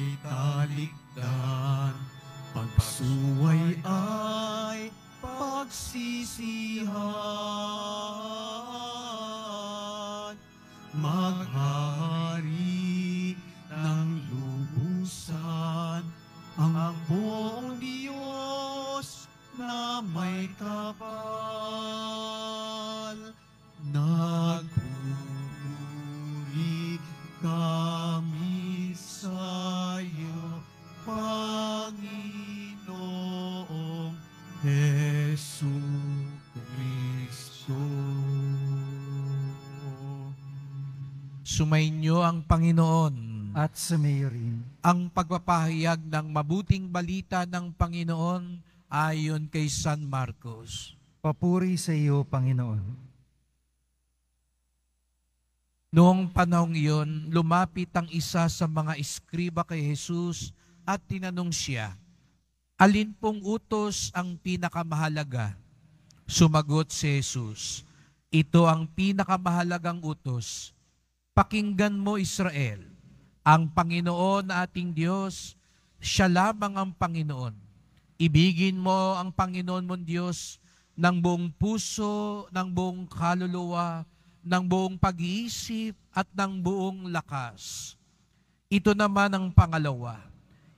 ay talikdan, pagsuway ay pagsisihan. at sumirin. Ang pagpapahayag ng mabuting balita ng Panginoon ayon kay San Marcos. Papuri sa iyo, Panginoon. Noong panahong iyon, lumapit ang isa sa mga iskriba kay Jesus at tinanong siya, Alin pong utos ang pinakamahalaga? Sumagot si Jesus, Ito ang pinakamahalagang utos. Pakinggan mo Israel, ang Panginoon na ating Diyos, siya lamang ang Panginoon. Ibigin mo ang Panginoon mong Diyos ng buong puso, ng buong kaluluwa, ng buong pag-iisip at ng buong lakas. Ito naman ang pangalawa.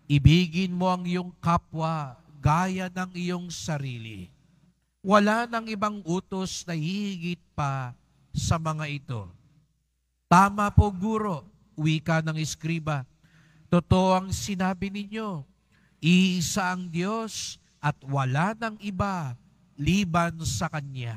Ibigin mo ang iyong kapwa gaya ng iyong sarili. Wala nang ibang utos na higit pa sa mga ito. Tama po, Guro wika ng Eskriba. Totoo ang sinabi ninyo, iisa ang Diyos at wala ng iba liban sa Kanya.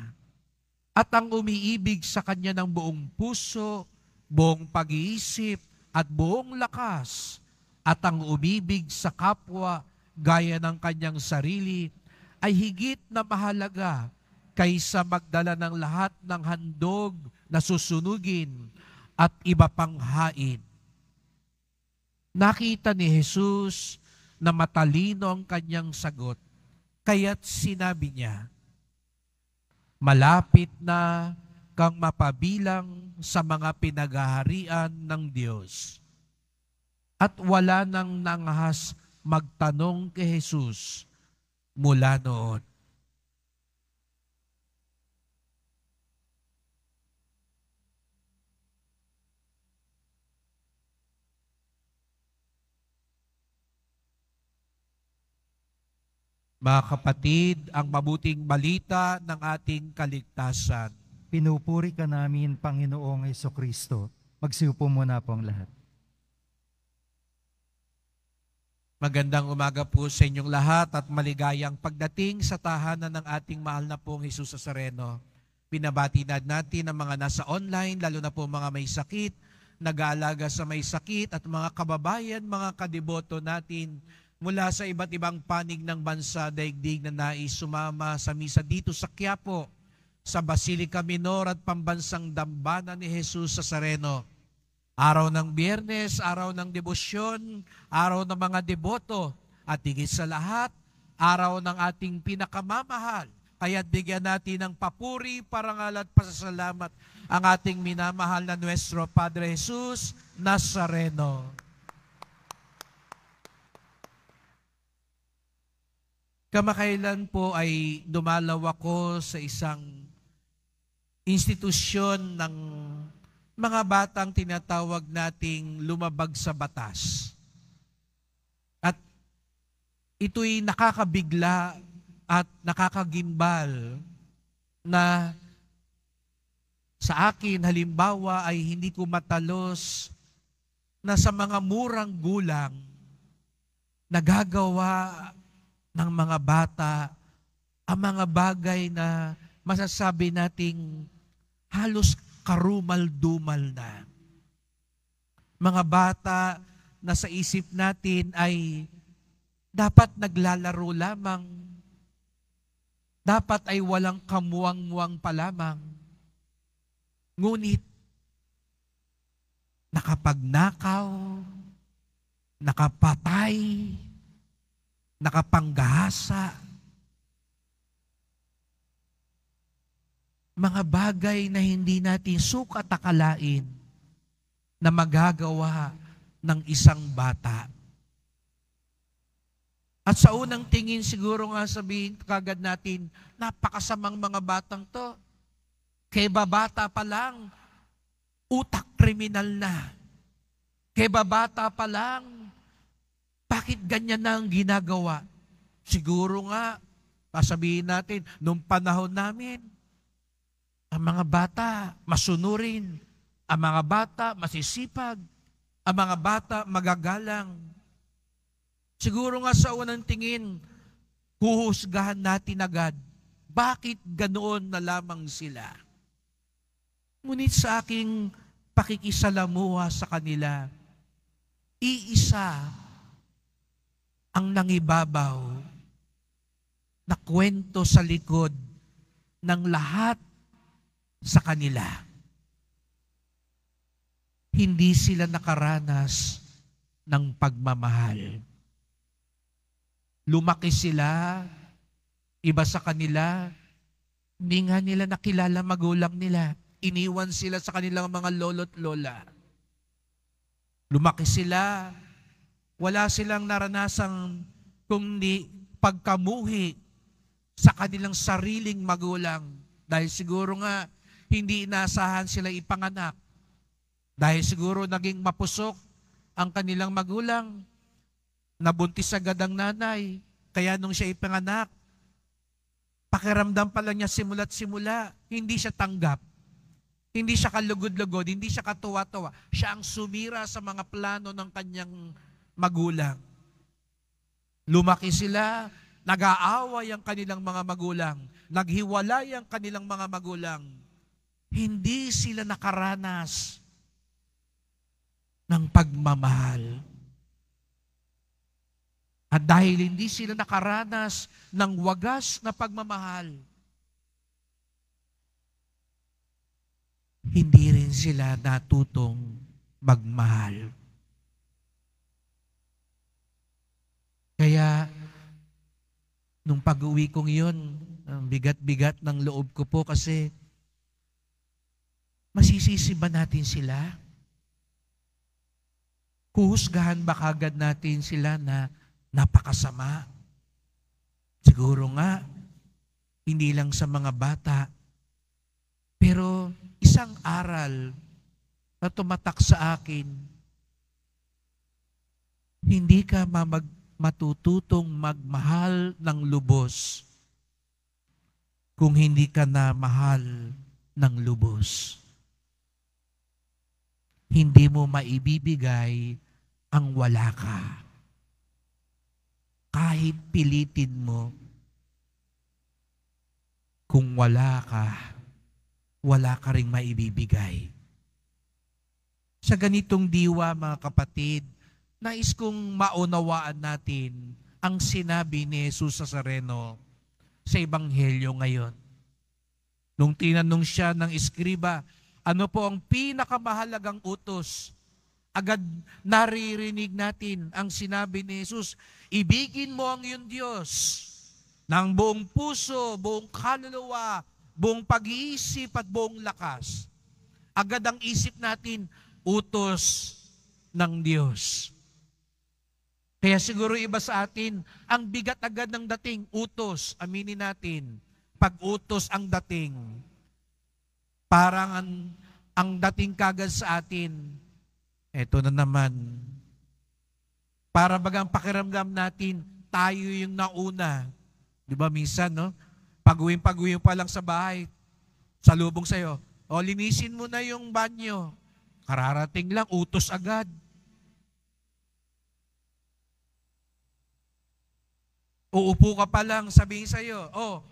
At ang umiibig sa Kanya ng buong puso, buong pag-iisip at buong lakas, at ang umibig sa kapwa gaya ng kanyang sarili, ay higit na mahalaga kaysa magdala ng lahat ng handog na susunugin at iba pang hain. Nakita ni Jesus na matalino ang kanyang sagot, kaya't sinabi niya, Malapit na kang mapabilang sa mga pinaghaharian ng Diyos. At wala nang nangahas magtanong kay Jesus mula noon. Mga kapatid, ang mabuting balita ng ating kaligtasan. Pinupuri ka namin, Panginoong Yeso Kristo. Magsiupo muna po ang lahat. Magandang umaga po sa inyong lahat at maligayang pagdating sa tahanan ng ating mahal na pong Jesus Sareno. Pinabati na natin ang mga nasa online, lalo na po mga may sakit, nag-aalaga sa may sakit at mga kababayan, mga kadiboto natin mula sa iba't ibang panig ng bansa daigdig na nais sumama sa misa dito sa Quiapo, sa Basilica Minor at pambansang dambana ni Jesus sa Sareno. Araw ng biyernes, araw ng debosyon, araw ng mga deboto, at higit sa lahat, araw ng ating pinakamamahal. Kaya bigyan natin ng papuri, parangal at pasasalamat ang ating minamahal na Nuestro Padre Jesus Nazareno. Kamakailan po ay dumalaw ako sa isang institusyon ng mga batang tinatawag nating lumabag sa batas. At ito'y nakakabigla at nakakagimbal na sa akin halimbawa ay hindi ko matalos na sa mga murang gulang nagagawa ng mga bata, ang mga bagay na masasabi nating halos karumal-dumal na. Mga bata na sa isip natin ay dapat naglalaro lamang. Dapat ay walang kamuwang-muwang pa lamang. Ngunit, nakapagnakaw, nakapatay, nakapanggahasa, mga bagay na hindi natin sukat akalain na magagawa ng isang bata. At sa unang tingin, siguro nga sabihin kagad natin, napakasamang mga batang to. Kay babata pa lang, utak kriminal na. Kay babata pa lang, bakit ganyan na ang ginagawa? Siguro nga, pasabihin natin, nung panahon namin, ang mga bata masunurin, ang mga bata masisipag, ang mga bata magagalang. Siguro nga sa unang tingin, huhusgahan natin agad, bakit ganoon na lamang sila? Ngunit sa aking pakikisalamuha sa kanila, iisa ang nangibabaw na kwento sa likod ng lahat sa kanila. Hindi sila nakaranas ng pagmamahal. Lumaki sila, iba sa kanila, hindi nga nila nakilala magulang nila. Iniwan sila sa kanilang mga lolo't lola. Lumaki sila, wala silang naranasang kundi pagkamuhi sa kanilang sariling magulang. Dahil siguro nga, hindi inasahan sila ipanganak. Dahil siguro naging mapusok ang kanilang magulang. Nabuntis agad ang nanay. Kaya nung siya ipanganak, pakiramdam pala niya simula't simula, hindi siya tanggap. Hindi siya kalugod-lugod, hindi siya katuwa-tuwa. Siya ang sumira sa mga plano ng kanyang magulang. Lumaki sila, nag-aaway ang kanilang mga magulang, naghiwalay ang kanilang mga magulang. Hindi sila nakaranas ng pagmamahal. At dahil hindi sila nakaranas ng wagas na pagmamahal, hindi rin sila natutong magmahal. Kaya, nung pag-uwi kong iyon, ang bigat-bigat ng loob ko po kasi masisisi ba natin sila? Kuhusgahan ba kagad natin sila na napakasama? Siguro nga, hindi lang sa mga bata, pero isang aral na tumatak sa akin, hindi ka mamag matututong magmahal ng lubos kung hindi ka na mahal ng lubos. Hindi mo maibibigay ang wala ka. Kahit pilitin mo, kung wala ka, wala ka rin maibibigay. Sa ganitong diwa, mga kapatid, nais kong maunawaan natin ang sinabi ni Jesus Nazareno sa Ebanghelyo ngayon. Nung tinanong siya ng iskriba, ano po ang pinakamahalagang utos? Agad naririnig natin ang sinabi ni Jesus, ibigin mo ang iyong Diyos ng buong puso, buong kaluluwa, buong pag-iisip at buong lakas. Agad ang isip natin, utos ng Diyos. Kaya siguro iba sa atin, ang bigat agad ng dating, utos, aminin natin, pag utos ang dating, parang ang, ang dating kagad sa atin, eto na naman, para bagang pakiramdam natin, tayo yung nauna. Di ba minsan, no? pag Paguwing-paguwing pa lang sa bahay, salubong sa'yo, o linisin mo na yung banyo. Kararating lang, utos agad. Uupo ka pa lang, sabihin sa iyo, oh,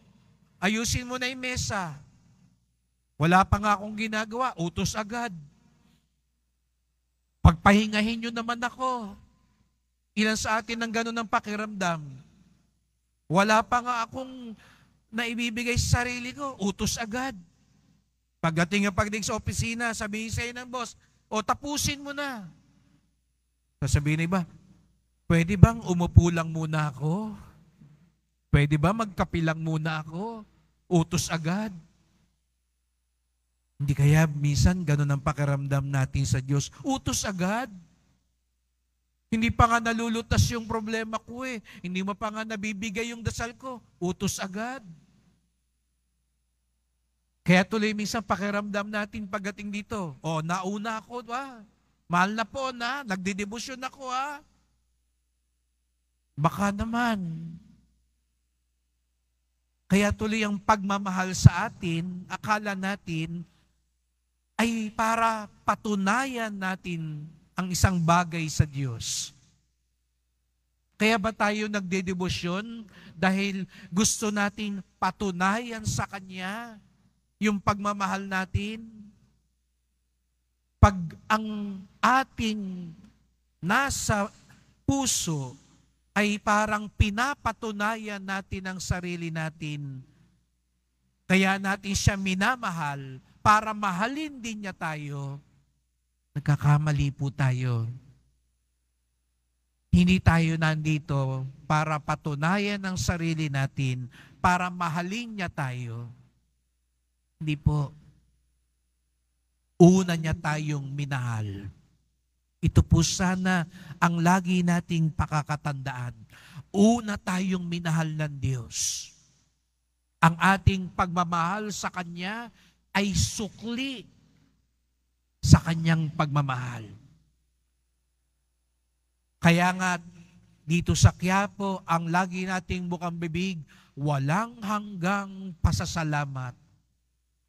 ayusin mo na yung mesa. Wala pa nga akong ginagawa, utos agad. Pagpahingahin niyo naman ako. Ilan sa atin ang ganun ang pakiramdam? Wala pa nga akong naibibigay sa sarili ko, utos agad. Pagdating ng pagdating sa opisina, sabihin sa'yo ng boss, o tapusin mo na. Sasabihin na iba, pwede bang umupo lang muna ako? Pwede ba magkapilang muna ako? Utos agad. Hindi kaya minsan ganun ang pakiramdam natin sa Diyos. Utos agad. Hindi pa nga nalulutas yung problema ko eh. Hindi mo pa nga nabibigay yung dasal ko. Utos agad. Kaya tuloy minsan pakiramdam natin pagdating dito. O, oh, nauna ako, ah. Mahal na po na, nagdidebosyon ako ha. Baka naman, kaya tuloy ang pagmamahal sa atin, akala natin, ay para patunayan natin ang isang bagay sa Diyos. Kaya ba tayo nagdedebosyon? Dahil gusto natin patunayan sa Kanya yung pagmamahal natin. Pag ang ating nasa puso ay parang pinapatunayan natin ang sarili natin. Kaya natin siya minamahal para mahalin din niya tayo. Nagkakamali po tayo. Hindi tayo nandito para patunayan ang sarili natin, para mahalin niya tayo. Hindi po. Una niya tayong minahal. Ito po sana ang lagi nating pakakatandaan. Una tayong minahal ng Diyos. Ang ating pagmamahal sa Kanya ay sukli sa Kanyang pagmamahal. Kaya nga, dito sa Quiapo, ang lagi nating bukang bibig, walang hanggang pasasalamat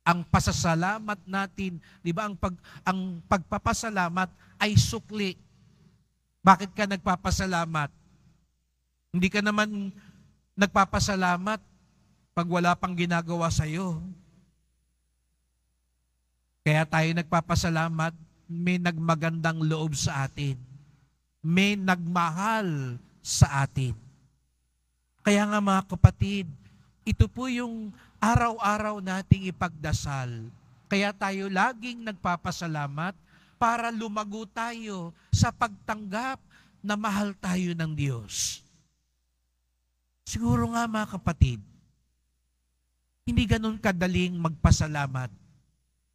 ang pasasalamat natin, 'di ba? Ang pag ang pagpapasalamat ay sukli. Bakit ka nagpapasalamat? Hindi ka naman nagpapasalamat pag wala pang ginagawa sa iyo. Kaya tayo nagpapasalamat, may nagmagandang loob sa atin. May nagmahal sa atin. Kaya nga mga kapatid, ito po yung araw-araw nating ipagdasal. Kaya tayo laging nagpapasalamat para lumago tayo sa pagtanggap na mahal tayo ng Diyos. Siguro nga mga kapatid, hindi ganun kadaling magpasalamat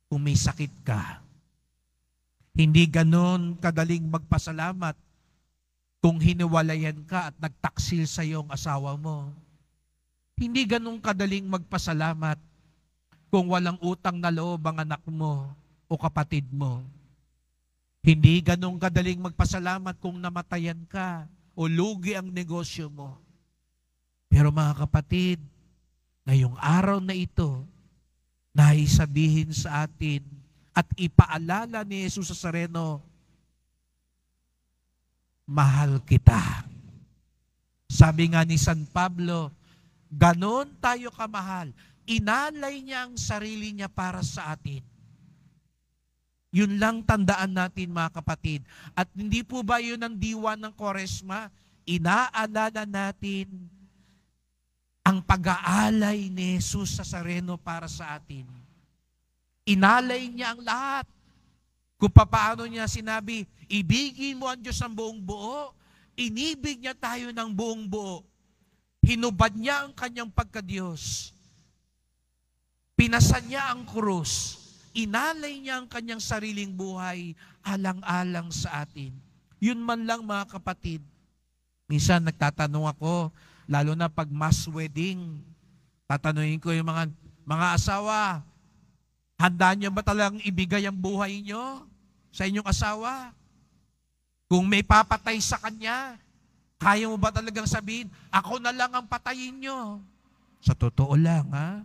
kung may sakit ka. Hindi ganun kadaling magpasalamat kung hiniwalayan ka at nagtaksil sa iyong asawa mo. Hindi ganun kadaling magpasalamat kung walang utang na loob ang anak mo o kapatid mo. Hindi ganun kadaling magpasalamat kung namatayan ka o lugi ang negosyo mo. Pero mga kapatid, ngayong araw na ito, naisabihin sa atin at ipaalala ni Jesus sa Sareno, mahal kita. Sabi nga ni San Pablo, Ganon tayo kamahal. Inalay niya ang sarili niya para sa atin. Yun lang tandaan natin mga kapatid. At hindi po ba yun ang diwa ng koresma? Inaalala natin ang pag-aalay ni Jesus sa sareno para sa atin. Inalay niya ang lahat. Kung paano niya sinabi, ibigin mo ang Diyos ng buong buo, inibig niya tayo ng buong buo. Hinubad niya ang kanyang pagkadiyos. Pinasan niya ang krus. Inalay niya ang kanyang sariling buhay alang-alang sa atin. Yun man lang mga kapatid. Minsan nagtatanong ako, lalo na pag mass wedding, tatanungin ko yung mga, mga asawa, handa niyo ba talagang ibigay ang buhay niyo sa inyong asawa? Kung may papatay sa kanya, kaya mo ba talagang sabihin, ako na lang ang patayin nyo? Sa totoo lang, ha?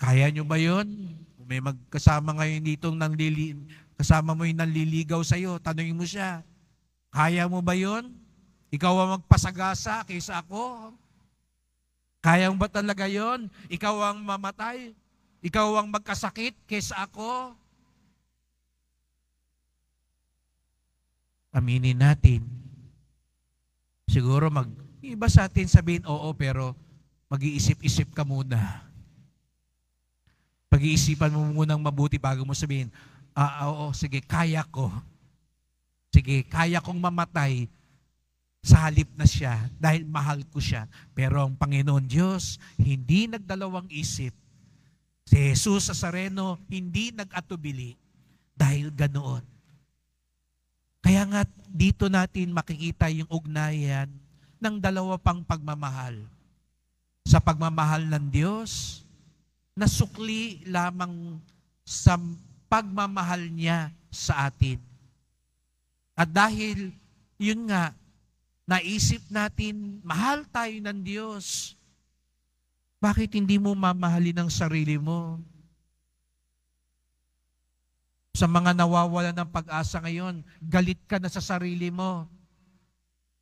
Kaya nyo ba yun? Kung may magkasama ngayon dito, nanglili, kasama mo yung nanliligaw sa'yo, tanungin mo siya, kaya mo ba yun? Ikaw ang magpasagasa kaysa ako? Kaya mo ba talaga yon? Ikaw ang mamatay? Ikaw ang magkasakit kaysa ako? aminin natin. Siguro mag, iba sa atin sabihin, oo, pero mag-iisip-isip ka muna. Pag-iisipan mo muna ng mabuti bago mo sabihin, ah, ah, oo, sige, kaya ko. Sige, kaya kong mamatay sa halip na siya dahil mahal ko siya. Pero ang Panginoon Diyos, hindi nagdalawang isip. Si Jesus Sareno, hindi nag-atubili dahil ganoon kaya nga dito natin makikita yung ugnayan ng dalawa pang pagmamahal. Sa pagmamahal ng Diyos, nasukli lamang sa pagmamahal niya sa atin. At dahil yun nga, naisip natin, mahal tayo ng Diyos. Bakit hindi mo mamahalin ang sarili mo? Sa mga nawawala ng pag-asa ngayon, galit ka na sa sarili mo.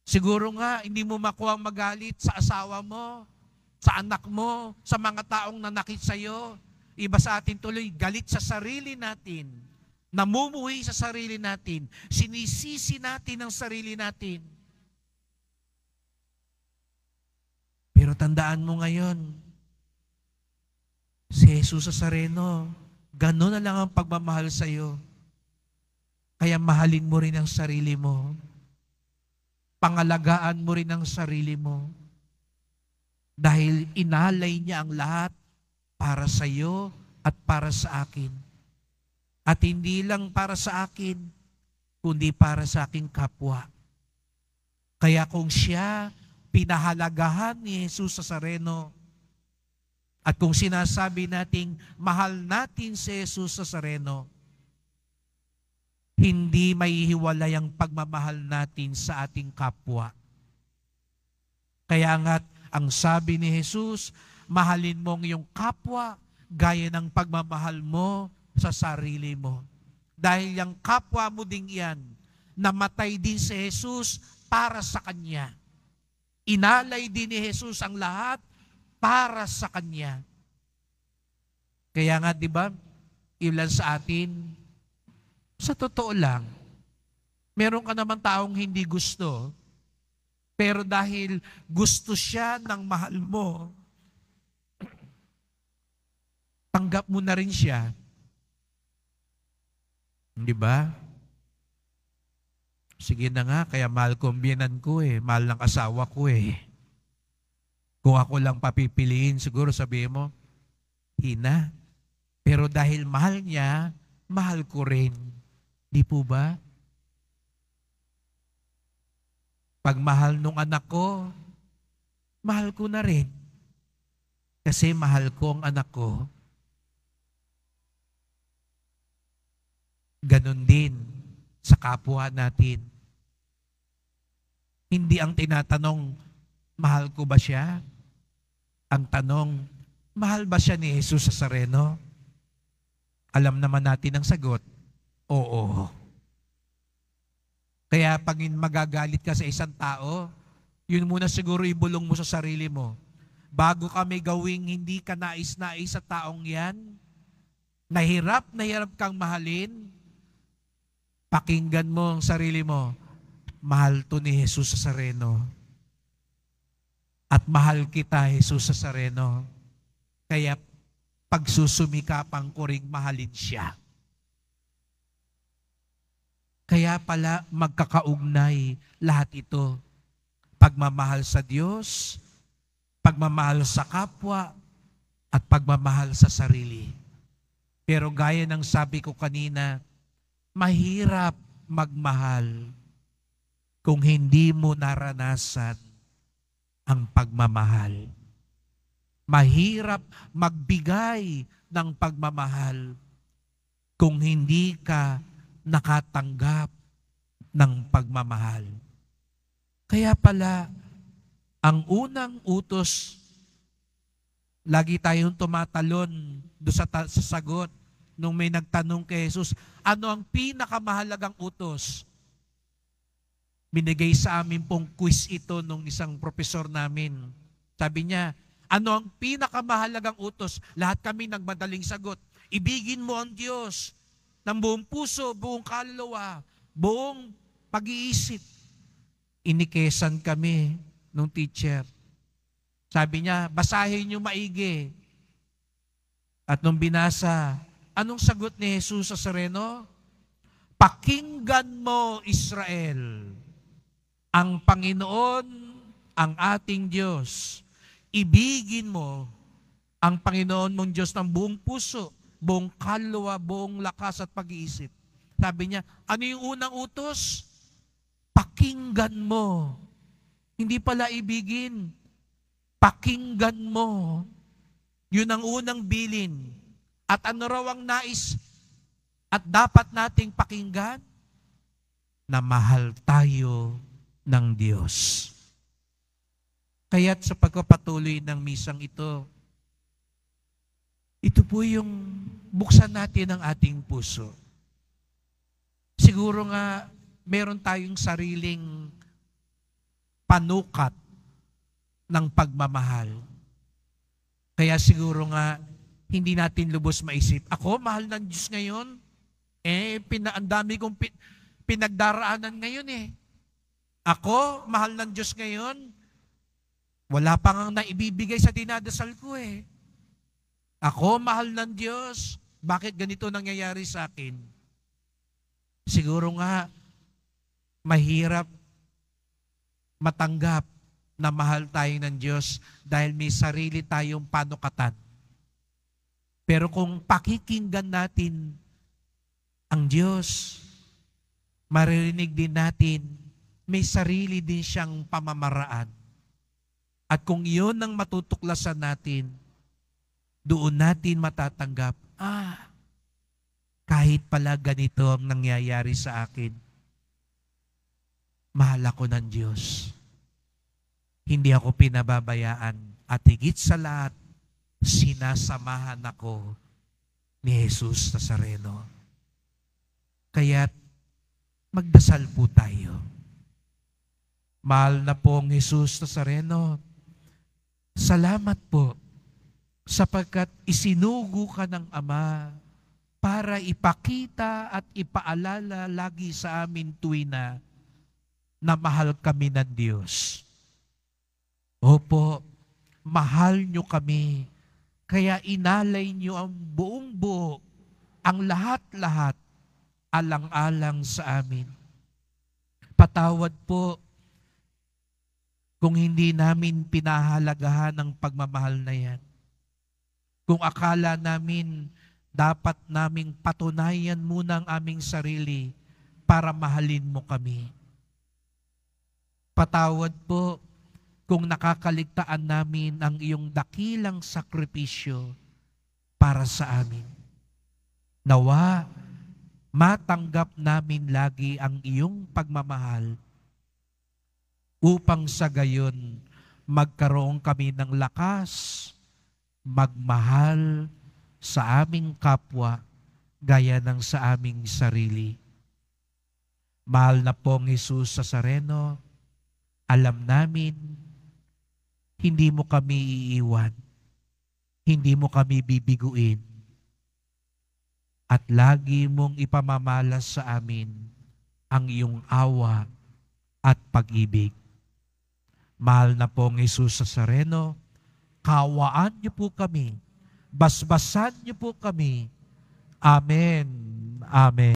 Siguro nga, hindi mo makuha magalit sa asawa mo, sa anak mo, sa mga taong nanakit sa'yo. Iba sa atin tuloy, galit sa sarili natin. Namumuhi sa sarili natin. Sinisisi natin ang sarili natin. Pero tandaan mo ngayon, si Jesus sa Sareno, Ganon na lang ang pagmamahal sa iyo. Kaya mahalin mo rin ang sarili mo. Pangalagaan mo rin ang sarili mo. Dahil inalay niya ang lahat para sa iyo at para sa akin. At hindi lang para sa akin, kundi para sa aking kapwa. Kaya kung siya pinahalagahan ni Jesus sa Sareno, at kung sinasabi nating mahal natin si Jesus sa sareno, hindi maihiwalay ang pagmamahal natin sa ating kapwa. Kaya nga't ang sabi ni Jesus, mahalin mo ang iyong kapwa gaya ng pagmamahal mo sa sarili mo. Dahil ang kapwa mo ding yan, namatay din si Jesus para sa Kanya. Inalay din ni Jesus ang lahat para sa Kanya. Kaya nga, di ba, ilan sa atin, sa totoo lang, meron ka naman taong hindi gusto, pero dahil gusto siya ng mahal mo, tanggap mo na rin siya. Di ba? Sige na nga, kaya mahal ko ang ko eh. Mahal ng asawa ko eh. Kung ako lang papipiliin, siguro sabi mo, hina. Pero dahil mahal niya, mahal ko rin. Di po ba? Pag mahal nung anak ko, mahal ko na rin. Kasi mahal ko ang anak ko. Ganon din sa kapwa natin. Hindi ang tinatanong, mahal ko ba siya? Ang tanong, mahal ba siya ni Jesus sa Sareno? Alam naman natin ang sagot, oo. Kaya pag magagalit ka sa isang tao, yun muna siguro ibulong mo sa sarili mo. Bago ka may gawing hindi ka nais-nais sa taong yan, nahirap, nahirap kang mahalin, pakinggan mo ang sarili mo, mahal to ni Jesus sa sareno at mahal kita, Jesus Nazareno. Kaya pagsusumikapang ko rin mahalin siya. Kaya pala magkakaugnay lahat ito. Pagmamahal sa Diyos, pagmamahal sa kapwa, at pagmamahal sa sarili. Pero gaya ng sabi ko kanina, mahirap magmahal kung hindi mo naranasan ang pagmamahal. Mahirap magbigay ng pagmamahal kung hindi ka nakatanggap ng pagmamahal. Kaya pala, ang unang utos, lagi tayong tumatalon do sa, sa sagot nung may nagtanong kay Jesus, ano ang pinakamahalagang utos? Binigay sa amin pong quiz ito nung isang profesor namin. Sabi niya, ano ang pinakamahalagang utos? Lahat kami nagmadaling sagot. Ibigin mo ang Diyos ng buong puso, buong kaluluwa, buong pag-iisip. Inikesan kami nung teacher. Sabi niya, basahin niyo maigi. At nung binasa, anong sagot ni Jesus sa sereno? Pakinggan mo, Israel. Ang Panginoon ang ating Diyos. Ibigin mo ang Panginoon mong Diyos ng buong puso, buong kalwa, buong lakas at pag-iisip. Sabi niya, ano yung unang utos? Pakinggan mo. Hindi pala ibigin. Pakinggan mo. Yun ang unang bilin. At ano raw ang nais at dapat nating pakinggan? Na mahal tayo ng Diyos. Kaya't sa pagpapatuloy ng misang ito, ito po yung buksan natin ang ating puso. Siguro nga, meron tayong sariling panukat ng pagmamahal. Kaya siguro nga, hindi natin lubos maisip, ako, mahal ng Diyos ngayon? Eh, pina, ang dami kong pin, pinagdaraanan ngayon eh. Ako, mahal ng Diyos ngayon, wala pang ang naibibigay sa dinadasal ko eh. Ako, mahal ng Diyos, bakit ganito nangyayari sa akin? Siguro nga, mahirap matanggap na mahal tayo ng Diyos dahil may sarili tayong panukatan. Pero kung pakikinggan natin ang Diyos, maririnig din natin may sarili din siyang pamamaraan. At kung iyon ang matutuklasan natin, doon natin matatanggap, ah, kahit pala ganito ang nangyayari sa akin, mahal ako ng Diyos. Hindi ako pinababayaan at higit sa lahat, sinasamahan ako ni Jesus Nazareno. Kaya't magdasal po tayo. Mahal na pong Jesus Nazareno, salamat po sapagkat isinugo ka ng Ama para ipakita at ipaalala lagi sa amin tuwina na na mahal kami ng Diyos. Opo, mahal nyo kami. Kaya inalay nyo ang buong buo, ang lahat-lahat, alang-alang sa amin. Patawad po kung hindi namin pinahalagahan ang pagmamahal na yan. Kung akala namin dapat naming patunayan muna ang aming sarili para mahalin mo kami. Patawad po kung nakakaligtaan namin ang iyong dakilang sakripisyo para sa amin. Nawa, matanggap namin lagi ang iyong pagmamahal upang sa gayon magkaroon kami ng lakas, magmahal sa aming kapwa gaya ng sa aming sarili. Mahal na pong Jesus sa sareno, alam namin, hindi mo kami iiwan, hindi mo kami bibiguin, at lagi mong ipamamalas sa amin ang iyong awa at pag-ibig. Mahal na pong Jesus sa Sareno, kawaan niyo po kami, basbasan niyo po kami. Amen. Amen.